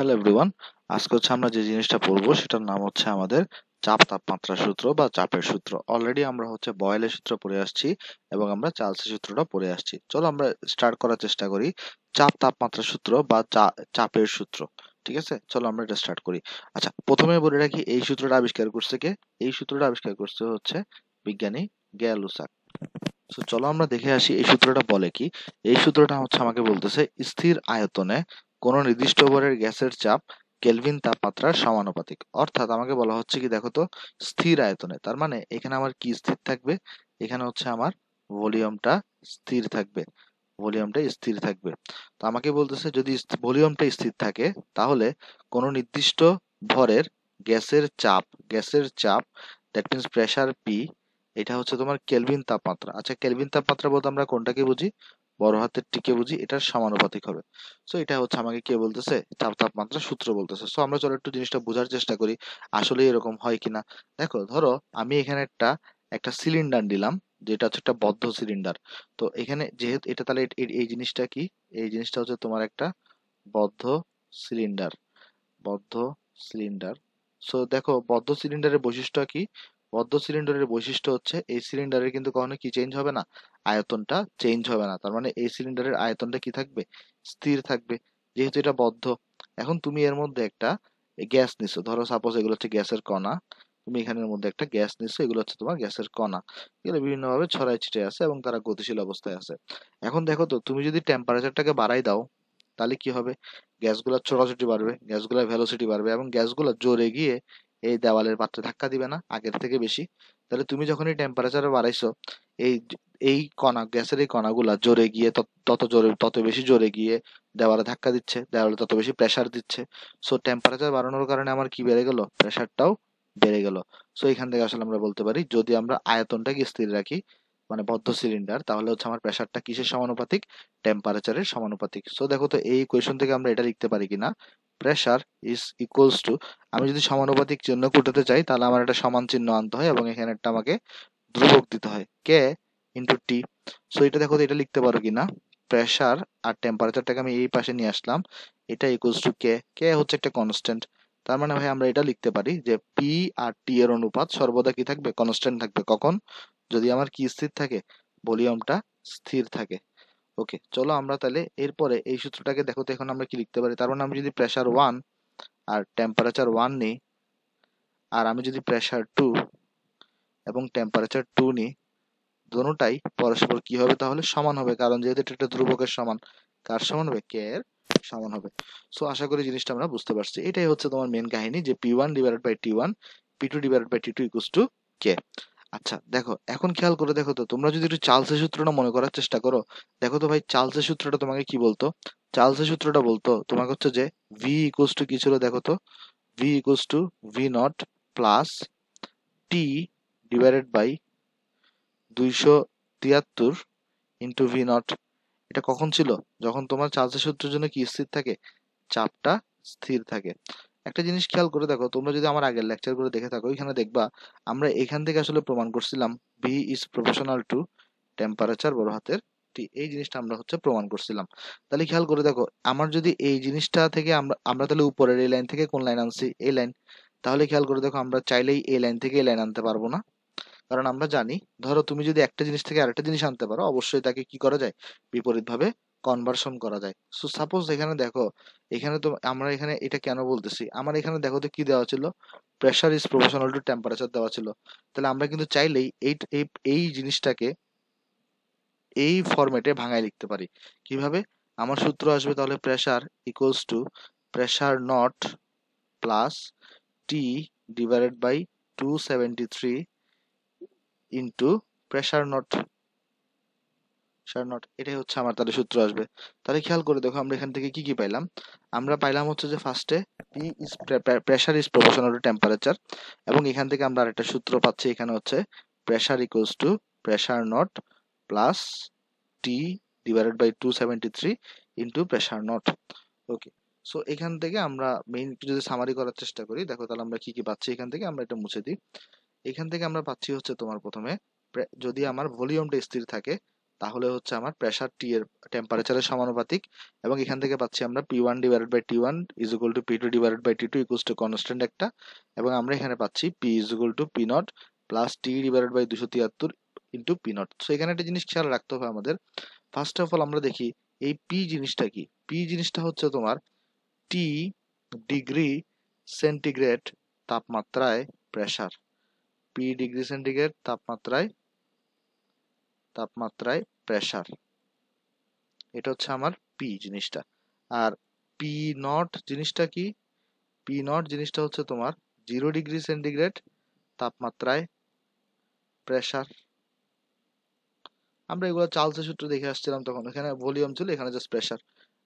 hello everyone আজকে হচ্ছে আমরা যে জিনিসটা পড়বো সেটার নাম হচ্ছে আমাদের চাপ তাপমাত্রা সূত্র বা চাপের সূত্র অলরেডি আমরা হচ্ছে বয়েলের সূত্র পড়ে আসছি এবং আমরা চার্লসের সূত্রটা পড়ে আসছি চলো আমরা স্টার্ট করার চেষ্টা করি চাপ তাপমাত্রা সূত্র বা চাপের সূত্র ঠিক আছে চলো আমরা এটা স্টার্ট করি আচ্ছা প্রথমে বলে রাখি এই সূত্রটা আবিষ্কার করছে কে এই সূত্রটা আবিষ্কার করছে হচ্ছে বিজ্ঞানী গ্যালুসাক চলো আমরা দেখে আসি এই সূত্রটা বলে কি এই সূত্রটা হচ্ছে আমাকে বলতেছে স্থির আয়তনে কোন নির্দিষ্ট ভরের গ্যাসের চাপ কেলভিন তাপমাত্রার সমানুপাতিক অর্থাৎ আমাকে বলা হচ্ছে কি দেখো তো স্থির আয়তনে তার মানে এখানে আমার কি স্থির থাকবে এখানে হচ্ছে আমার ভলিউমটা স্থির থাকবে ভলিউমটা স্থির থাকবে তো আমাকে বলতেছে যদি ভলিউমটা স্থির থাকে তাহলে কোন নির্দিষ্ট ভরের গ্যাসের চাপ গ্যাসের চাপ দ্যাট মিনস প্রেশার পি এটা হচ্ছে তোমার কেলভিন তাপমাত্রা আচ্ছা কেলভিন তাপমাত্রা বলতে আমরা কোনটাকে বুঝি বড় হাতের টিকে বুঝি এটার সমানুপাতিক হবে সো এটা হচ্ছে আমাকে কে বলতেছে তাপ তাপমাত্রা সূত্র বলতেছে সো আমরা চলো একটু জিনিসটা বোঝার চেষ্টা করি আসলে এরকম হয় কিনা দেখো ধরো আমি এখানে একটা একটা সিলিন্ডার নিলাম যেটা হচ্ছে একটা বদ্ধ সিলিন্ডার তো এখানে যেহেতু এটা তাহলে এই জিনিসটা কি এই জিনিসটা হচ্ছে তোমার একটা বদ্ধ সিলিন্ডার বদ্ধ সিলিন্ডার সো দেখো বদ্ধ সিলিন্ডারের বৈশিষ্ট্য কি বদ্ধ সিলিন্ডারের বৈশিষ্ট্য হচ্ছে এই সিলিন্ডারের কিন্তু কখনো কি চেঞ্জ হবে না আয়তনটা চেঞ্জ হবে না তার মানে এই সিলিন্ডারের আয়তনটা কি থাকবে স্থির থাকবে যেহেতু এটা বদ্ধ এখন তুমি এর মধ্যে একটা গ্যাস নিছো ধরো সাপোজ এগুলো হচ্ছে গ্যাসের কণা তুমি এখানের মধ্যে একটা গ্যাস নিছো এগুলো হচ্ছে তোমার গ্যাসের কণা এগুলো বিভিন্নভাবে ছড়ায় ছিটে আছে এবং তারা গতিশীল অবস্থায় আছে এখন দেখো তো তুমি যদি টেম্পারেচারটাকে বাড়াই দাও তাহলে কি হবে গ্যাসগুলোর ছোটাছুটি বাড়বে গ্যাসগুলোর ভ্যালোসিটি বাড়বে এবং গ্যাসগুলো জোরে গিয়ে এই দেওয়ালের পাত্রে ধাক্কা দিবে না আগের থেকে বেশি তাহলে তুমি যখন এই টেম্পারেচারে বাড়াইছো এই এই কণা গ্যাসের এই কণাগুলো জোরে গিয়ে তত জোরে তত বেশি জোরে গিয়ে দেওয়ালে ধাক্কা দিচ্ছে দেওয়ালে তত বেশি প্রেশার দিচ্ছে সো টেম্পারেচার বাড়ানোর কারণে আমার কি বেড়ে গেল প্রেশারটাও বেড়ে গেল সো এখান থেকে আসলে আমরা বলতে পারি যদি আমরা আয়তনটাকে স্থির রাখি মানে বদ্ধ সিলিন্ডার তাহলে হচ্ছে আমার প্রেশারটা কিসের সমানুপাতিক টেম্পারেচারের সমানুপাতিক সো দেখো তো এই কোয়েশন থেকে আমরা এটা লিখতে পারি কিনা প্রেসার ইজ ইকুয়ালস টু আমি যদি সমানুপাতিক চিহ্ন কুটাতে চাই তাহলে আমার একটা সমান চিহ্ন আনতে হয় এবং এখানে একটা আমাকে ধ্রুবক দিতে হয় কে ইন্টু টি সো এটা দেখো এটা লিখতে পারো কিনা প্রেসার আর টেম্পারেচারটাকে আমি এই পাশে নিয়ে আসলাম এটা ইকুয়ালস টু কে কে হচ্ছে একটা কনস্ট্যান্ট তার মানে ভাই আমরা এটা লিখতে পারি যে পি আর টি এর অনুপাত সর্বদা কি থাকবে কনস্ট্যান্ট থাকবে কখন যদি আমার কি স্থির থাকে ভলিউমটা স্থির থাকে ওকে চলো আমরা তাহলে এরপরে এই সূত্রটাকে দেখো তো এখন আমরা কি লিখতে পারি তার মানে আমি যদি প্রেশার ওয়ান আর টেম্পারেচার ওয়ান নিই আর আমি যদি প্রেশার টু এবং টেম্পারেচার টু নিই দুটাই পরস্পর কি হবে তাহলে সমান হবে কারণ যেহেতু এটা একটা ধ্রুবকের সমান কার সমান হবে কে এর সমান হবে সো আশা করি জিনিসটা আমরা বুঝতে পারছি এটাই হচ্ছে তোমার মেন কাহিনী যে P one divided by T one P two divided by T two equal to K আচ্ছা দেখো এখন খেয়াল করে দেখো তো তোমরা যদি একটু চার্লসের সূত্রটা মনে করার চেষ্টা করো দেখো তো ভাই চার্লসের সূত্রটা তোমাকে কি বলতো চার্লসের সূত্রটা বলতো তোমাকে হচ্ছে যে ভি ইকোস টু কি ছিল দেখো তো V equals to V naught plus T divided by দুইশো তিয়াত্তর ইন্টু ভি নট এটা কখন ছিল যখন তোমার চার্লসের সূত্রের জন্য কি স্থির থাকে চাপটা স্থির থাকে একটা জিনিস খেয়াল করে দেখো তোমরা যদি আমার আগের লেকচার করে দেখে থাকো ওইখানে দেখবা আমরা এখান থেকে আসলে প্রমাণ করছিলাম B is proportional to temperature বড় হাতের টি এই জিনিসটা আমরা হচ্ছে প্রমাণ করছিলাম তাহলে খেয়াল করে দেখো আমার যদি এই জিনিসটা থেকে আমরা আমরা তাহলে উপরের এই লাইন থেকে কোন লাইন আনছি এই লাইন তাহলে খেয়াল করে দেখো আমরা চাইলেই এই লাইন থেকে এই লাইন আনতে পারবো না কারণ আমরা জানি ধরো তুমি যদি একটা জিনিস থেকে আরেকটা জিনিস আনতে পারো অবশ্যই তাকে কি করা যায় বিপরীতভাবে কনভার্সন করা যায় সো সাপোজ এখানে দেখো এখানে তো আমরা এখানে এটা কেন বলতেছি আমার এখানে দেখো তো কি দেওয়া ছিল pressure is proportional to temperature দেওয়া ছিল তাহলে আমরা কিন্তু চাইলেই এই এই জিনিসটাকে এই ফরম্যাটে ভাঙায় লিখতে পারি কিভাবে আমার সূত্র আসবে তাহলে pressure equals to pressure naught plus T divided by two seventy three into pressure naught শেয়ার নট এটাই হচ্ছে আমার তাহলে সূত্র আসবে তাহলে খেয়াল করে দেখো আমরা এখান থেকে কি কি পাইলাম আমরা পাইলাম হচ্ছে যে ফার্স্টে P is pressure is proportional to temperature এবং এখান থেকে আমরা আরেকটা সূত্র পাচ্ছি এখানে হচ্ছে pressure equals to pressure naught plus T divided by two seventy three into pressure naught okay so এখান থেকে আমরা মেইন একটু যদি সামারি করার চেষ্টা করি দেখো তাহলে আমরা কি কি পাচ্ছি এখান থেকে আমরা এটা মুছে দিই এখান থেকে আমরা পাচ্ছি হচ্ছে তোমার প্রথমে যদি আমার ভলিউমটা স্থির থাকে তাহলে হচ্ছে আমার প্রেশার টি এর টেম্পারেচারের সমানুপাতিক এবং এখান থেকে পাচ্ছি আমরা P one divided by T one is equal to P two divided by T two equal to constant একটা এবং আমরা এখানে পাচ্ছি P is equal to P naught plus T divided by দুশো তিয়াত্তর ইন্টু পি নট সো এখানে একটা জিনিস খেয়াল রাখতে হবে আমাদের ফার্স্ট অফ অল আমরা দেখি এই পি জিনিসটা কি পি জিনিসটা হচ্ছে তোমার টি ডিগ্রি সেন্টিগ্রেড তাপমাত্রায় প্রেশার পি ডিগ্রি সেন্টিগ্রেড তাপমাত্রায় তাপমাত্রায় প্রেসার এটা হচ্ছে আমার পি জিনিসটা আর পি নট জিনিসটা কি পি নট জিনিসটা হচ্ছে তোমার জিরো ডিগ্রি সেন্টিগ্রেড তাপমাত্রায় প্রেসার আমরা এগুলো চালসে সূত্র দেখে আসছিলাম তখন এখানে ভলিউম ছিল এখানে জাস্ট প্রেসার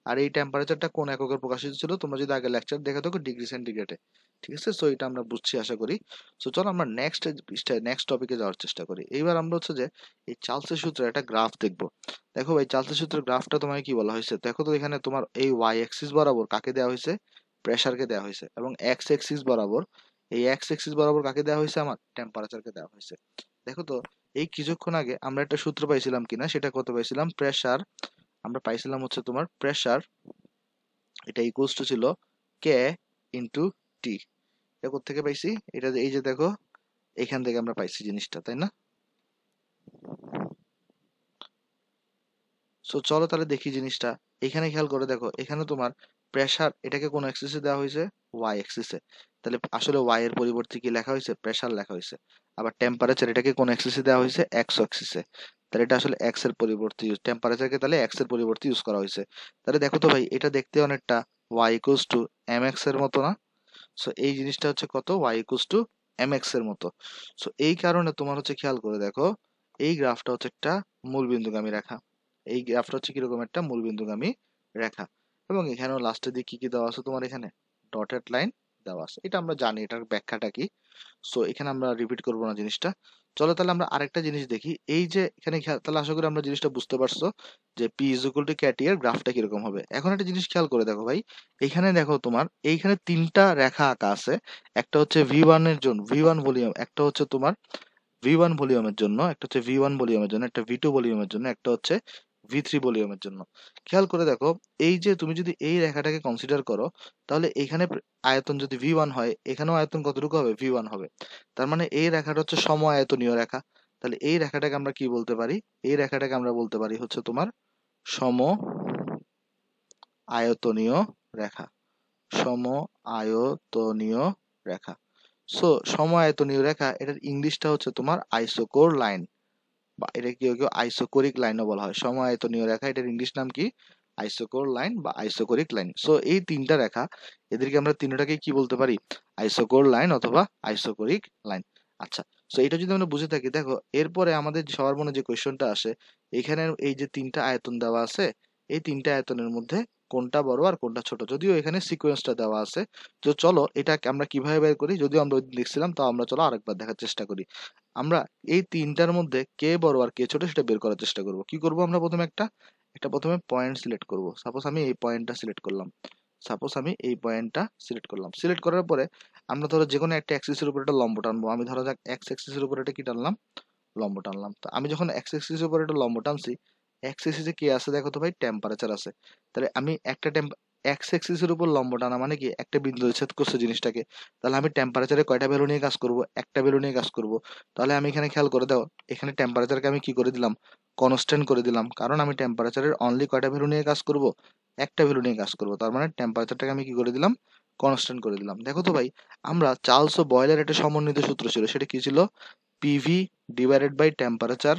আর এই টেম্পারেচারটা কোন এককে প্রকাশিত ছিল তোমরা যদি আগে লেকচার দেখে থাকো ডিগ্রি সেন্টিগ্রেডে ঠিক আছে সো এটা আমরা বুঝছি আশা করি সো চলো আমরা নেক্সট নেক্সট টপিকে যাওয়ার চেষ্টা করি এইবার আমরা হচ্ছে যে এই চালসের সূত্রের একটা গ্রাফ দেখবো দেখো ভাই চালসের সূত্রের গ্রাফটা তোমাকে কি বলা হয়েছে দেখো তো এখানে তোমার এই ওয়াই এক্সিস বরাবর কাকে দেওয়া হয়েছে প্রেসারকে দেওয়া হয়েছে এবং এক্স এক্সিস বরাবর এই এক্স এক্সিস বরাবর কাকে দেওয়া হয়েছে আমার টেম্পারেচারকে দেওয়া হয়েছে দেখো তো এই কিছুক্ষণ আগে আমরা একটা সূত্র পাইছিলাম কিনা সেটা কত পাইছিলাম প্রেসার আমরা পাইছিলাম হচ্ছে তোমার প্রেসার এটা ইকুয়ালস টু ছিল কে ইনটু টি এটা থেকে পাইছি এটা এই যে দেখো এখান থেকে আমরা পাইছি জিনিসটা তাই না সো চলো তাহলে দেখি জিনিসটা এখানে খেয়াল করে দেখো এখানে তোমার প্রেসার এটাকে কোন অ্যাক্সিসে দেওয়া হয়েছে ওয়াই অ্যাক্সিসে তাহলে আসলে ওয়াই এর পরিবর্তে কি লেখা হয়েছে প্রেসার লেখা হয়েছে আবার টেম্পারেচার এটাকে কোন অ্যাক্সিসে দেওয়া হয়েছে এক্স অ্যাক্সিসে তাহলে এটা আসলে এক্স এর পরিবর্তে ইউজ টেম্পারেচারকে তাহলে এক্স এর পরিবর্তে ইউজ করা হয়েছে তাহলে দেখো তো ভাই এটা দেখতে অনেকটা Y equals to M X এর মতো না সো এই জিনিসটা হচ্ছে কত Y equals to M X এর মতো সো এই কারণে তোমার হচ্ছে খেয়াল করে দেখো এই গ্রাফটা হচ্ছে একটা মূলবিন্দুগামী রেখা এই গ্রাফটা হচ্ছে কিরকম একটা মূলবিন্দুগামী রেখা এবং এখানেও লাস্টের দিকে কি কি দেওয়া আছে তোমার এখানে ডটেড লাইন দেওয়া আছে এটা আমরা জানি এটার ব্যাখ্যাটা কি সো এখানে আমরা রিপিট করব না জিনিসটা চলো তাহলে আমরা আরেকটা জিনিস দেখি এই যে এখানে তাহলে আশা করি আমরা জিনিসটা বুঝতে পারছো যে P is equal to KT এর গ্রাফটা কিরকম হবে এখন একটা জিনিস খেয়াল করে দেখো ভাই এখানে দেখো তোমার এইখানে তিনটা রেখা আঁকা আছে একটা হচ্ছে ভি এর জন্য ভি ওয়ান ভলিউম একটা হচ্ছে তোমার ভি ওয়ান ভলিউমের জন্য একটা হচ্ছে ভি ওয়ান ভলিউমের জন্য একটা ভি টু ভলিউমের জন্য একটা হচ্ছে ভি থ্রি ভলিউমের জন্য খেয়াল করে দেখো এই যে তুমি যদি এই রেখাটাকে কনসিডার করো তাহলে এখানে আয়তন যদি ভি ওয়ান হয় এখানেও আয়তন কতটুকু হবে ভি ওয়ান হবে তার মানে এই রেখাটা হচ্ছে সম আয়তনীয় রেখা তাহলে এই রেখাটাকে আমরা কি বলতে পারি এই রেখাটাকে আমরা বলতে পারি হচ্ছে তোমার সম আয়তনীয় রেখা সম আয়তনীয় রেখা সো সম আয়তনীয় রেখা এটার ইংলিশটা হচ্ছে তোমার আইসোকোর লাইন বা এটা কি কেউ আইসোকোরিক লাইনও বলা হয় সমায়তনীয় রেখা এটার ইংলিশ নাম কি আইসোকোর লাইন বা আইসোকোরিক লাইন সো এই তিনটা রেখা এদেরকে আমরা তিনটাকে কি বলতে পারি আইসোকোর লাইন অথবা আইসোকোরিক লাইন আচ্ছা সো এটা যদি আমরা বুঝে থাকি দেখো এরপরে আমাদের সবার মনে যে কোয়েশ্চনটা আসে এখানে এই যে তিনটা আয়তন দেওয়া আছে এই তিনটা আয়তনের মধ্যে কোনটা বড় আর কোনটা ছোট যদিও এখানে সিকোয়েন্সটা দেওয়া আছে তো চলো এটা আমরা কিভাবে বের করি যদিও আমরা লিখছিলাম দেখছিলাম তাও আমরা চলো আরেকবার দেখার চেষ্টা করি আমরা এই তিনটার মধ্যে কে বড় আর কে ছোট সেটা বের করার চেষ্টা করব কি করব আমরা প্রথমে একটা একটা প্রথমে পয়েন্ট সিলেক্ট করব সাপোজ আমি এই পয়েন্টটা সিলেক্ট করলাম সাপোজ আমি এই পয়েন্টটা সিলেক্ট করলাম সিলেক্ট করার পরে আমরা ধরো যে কোনো একটা অ্যাক্সিসের উপর একটা লম্ব টানবো আমি ধরো যাক এক্স অ্যাক্সিসের উপর একটা কি টানলাম লম্ব টানলাম তো আমি যখন এক্স অ্যাক্সিসের উপর একটা লম্ব টানছি এক্সিসে কি আছে দেখো তো ভাই টেম্পারেচার আছে তাহলে আমি একটা এক্স এক্সিসের উপর লম্ব টানা মানে কি একটা বিন্দু ছেদ করছে জিনিসটাকে তাহলে আমি টেম্পারেচারে কয়টা ভ্যালু নিয়ে কাজ করব একটা ভ্যালু নিয়ে কাজ করব তাহলে আমি এখানে খেয়াল করে দাও এখানে টেম্পারেচারকে আমি কি করে দিলাম কনস্ট্যান্ট করে দিলাম কারণ আমি টেম্পারেচারের অনলি কয়টা ভ্যালু নিয়ে কাজ করব একটা ভ্যালু নিয়ে কাজ করব তার মানে টেম্পারেচারটাকে আমি কি করে দিলাম কনস্ট্যান্ট করে দিলাম দেখো তো ভাই আমরা চার্লস ও বয়লের একটা সমন্বিত সূত্র ছিল সেটা কি ছিল PV divided by temperature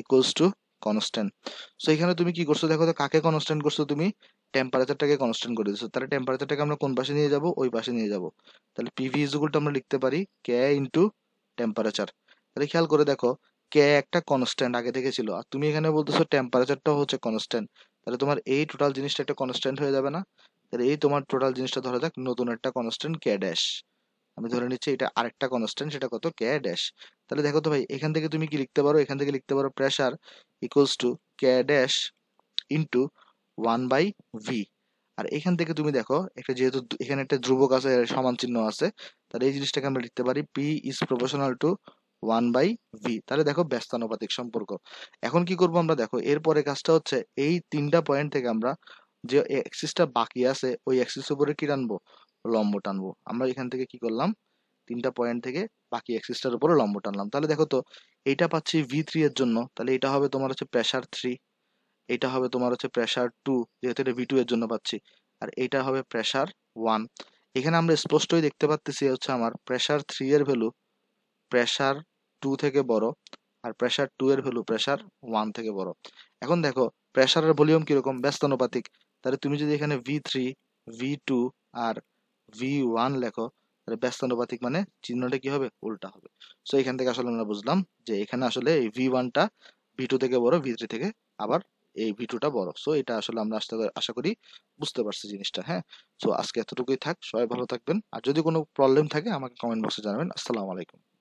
equals to constant so এখানে তুমি কি করছো দেখো তো কাকে কনস্ট্যান্ট করছো তুমি টেম্পারেচারটাকে কনস্ট্যান্ট করে দিচ্ছ তাহলে টেম্পারেচারটাকে আমরা কোন পাশে নিয়ে যাব ওই পাশে নিয়ে যাব তাহলে পিভি ইজুকুলটা আমরা লিখতে পারি কে ইন্টু টেম্পারেচার তাহলে খেয়াল করে দেখো কে একটা কনস্ট্যান্ট আগে থেকে ছিল আর তুমি এখানে বলতেছো টেম্পারেচারটাও হচ্ছে কনস্ট্যান্ট তাহলে তোমার এই টোটাল জিনিসটা একটা কনস্ট্যান্ট হয়ে যাবে না তাহলে এই তোমার টোটাল জিনিসটা ধরা যাক নতুন একটা কনস্ট্যান্ট কে ড্যাশ আমি ধরে নিচ্ছি এটা আরেকটা কনস্ট্যান্ট সেটা কত কে ড্যাশ তাহলে দেখো তো ভাই এখান থেকে তুমি কি লিখতে পারো এখান থেকে লিখতে পারো pressure equals to K dash into one by V আর এখান থেকে তুমি দেখো একটা যেহেতু এখানে একটা ধ্রুবক আছে সমান চিহ্ন আছে তাহলে এই জিনিসটাকে আমরা লিখতে পারি P is proportional to one by V তাহলে দেখো ব্যস্তানুপাতিক সম্পর্ক এখন কি করব আমরা দেখো এরপরে কাজটা হচ্ছে এই তিনটা পয়েন্ট থেকে আমরা যে এক্সিসটা বাকি আছে ওই এক্সিস উপরে কি আনবো লম্ব টানবো আমরা এখান থেকে কি করলাম তিনটা পয়েন্ট থেকে বাকি অ্যাক্সিসটার উপরে লম্ব টানলাম তাহলে দেখো তো এইটা পাচ্ছি ভি থ্রি এর জন্য তাহলে এটা হবে তোমার হচ্ছে প্রেশার থ্রি এটা হবে তোমার হচ্ছে প্রেশার টু যেহেতু এটা ভি টু এর জন্য পাচ্ছি আর এটা হবে প্রেশার ওয়ান এখানে আমরা স্পষ্টই দেখতে পাচ্ছি হচ্ছে আমার প্রেশার থ্রি এর ভ্যালু প্রেশার টু থেকে বড় আর প্রেশার টু এর ভ্যালু প্রেশার ওয়ান থেকে বড় এখন দেখো প্রেশারের ভলিউম কিরকম ব্যস্তানুপাতিক তাহলে তুমি যদি এখানে ভি থ্রি ভি টু আর ভি ওয়ান লেখো তাহলে ব্যস্তানুপাতিক মানে চিহ্নটা কি হবে উল্টা হবে সো এখান থেকে আসলে আমরা বুঝলাম যে এখানে আসলে এই ভি ওয়ানটা ভি টু থেকে বড় ভি থ্রি থেকে আবার এই ভি টুটা বড় সো এটা আসলে আমরা আশা করি বুঝতে পারছি জিনিসটা হ্যাঁ সো আজকে এতটুকুই থাক সবাই ভালো থাকবেন আর যদি কোনো প্রবলেম থাকে আমাকে কমেন্ট বক্সে জানাবেন আসসালামু আলাইকুম